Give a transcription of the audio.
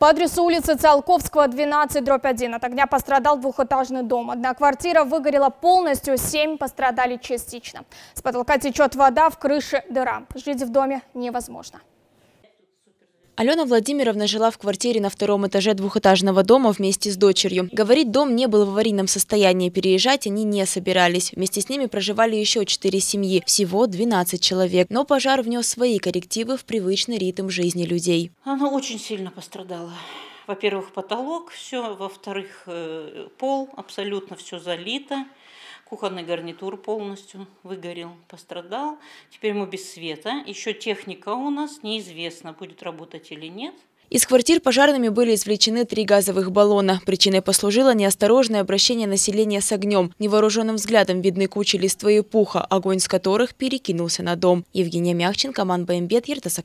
По адресу улицы Циолковского, 12, дробь 1. От огня пострадал двухэтажный дом. Одна квартира выгорела полностью, семь пострадали частично. С потолка течет вода, в крыше дыра. Жить в доме невозможно. Алена Владимировна жила в квартире на втором этаже двухэтажного дома вместе с дочерью. Говорит, дом не был в аварийном состоянии, переезжать они не собирались. Вместе с ними проживали еще четыре семьи, всего 12 человек. Но пожар внес свои коррективы в привычный ритм жизни людей. Она очень сильно пострадала. Во-первых, потолок все, во-вторых, э, пол абсолютно все залито. Кухонный гарнитур полностью выгорел, пострадал. Теперь мы без света. Еще техника у нас неизвестно, будет работать или нет. Из квартир пожарными были извлечены три газовых баллона. Причиной послужило неосторожное обращение населения с огнем. Невооруженным взглядом видны кучи листва и пуха, огонь с которых перекинулся на дом. Евгения Мягчин, команда «Баймбет», Ертас